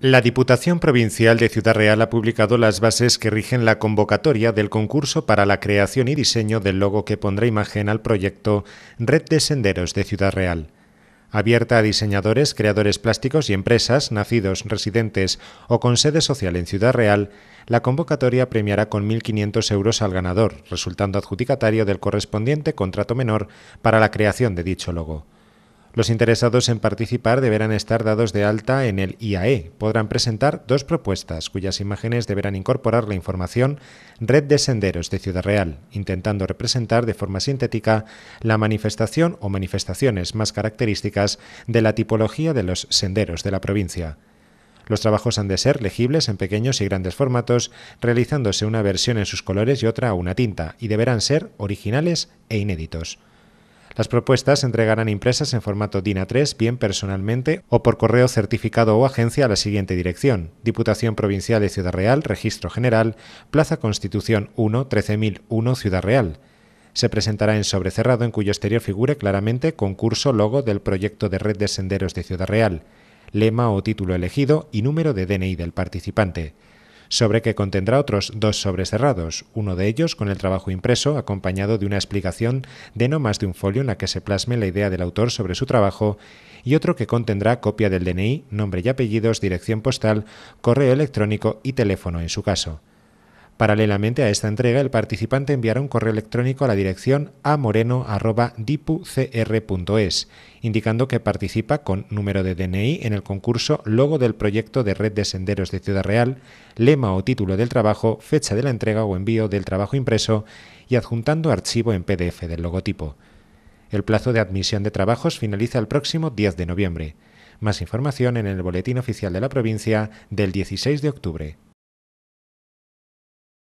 La Diputación Provincial de Ciudad Real ha publicado las bases que rigen la convocatoria del concurso para la creación y diseño del logo que pondrá imagen al proyecto Red de Senderos de Ciudad Real. Abierta a diseñadores, creadores plásticos y empresas nacidos, residentes o con sede social en Ciudad Real, la convocatoria premiará con 1.500 euros al ganador, resultando adjudicatario del correspondiente contrato menor para la creación de dicho logo. Los interesados en participar deberán estar dados de alta en el IAE. Podrán presentar dos propuestas cuyas imágenes deberán incorporar la información Red de Senderos de Ciudad Real, intentando representar de forma sintética la manifestación o manifestaciones más características de la tipología de los senderos de la provincia. Los trabajos han de ser legibles en pequeños y grandes formatos, realizándose una versión en sus colores y otra a una tinta, y deberán ser originales e inéditos. Las propuestas se entregarán impresas en formato DIN A3, bien personalmente o por correo certificado o agencia a la siguiente dirección: Diputación Provincial de Ciudad Real, Registro General, Plaza Constitución 1, 13001 Ciudad Real. Se presentará en sobrecerrado en cuyo exterior figure claramente concurso logo del proyecto de red de senderos de Ciudad Real, lema o título elegido y número de DNI del participante sobre que contendrá otros dos sobres cerrados, uno de ellos con el trabajo impreso acompañado de una explicación de no más de un folio en la que se plasme la idea del autor sobre su trabajo y otro que contendrá copia del DNI, nombre y apellidos, dirección postal, correo electrónico y teléfono en su caso. Paralelamente a esta entrega, el participante enviará un correo electrónico a la dirección amoreno.dipucr.es, indicando que participa con número de DNI en el concurso Logo del proyecto de Red de Senderos de Ciudad Real, lema o título del trabajo, fecha de la entrega o envío del trabajo impreso y adjuntando archivo en PDF del logotipo. El plazo de admisión de trabajos finaliza el próximo 10 de noviembre. Más información en el Boletín Oficial de la Provincia del 16 de octubre.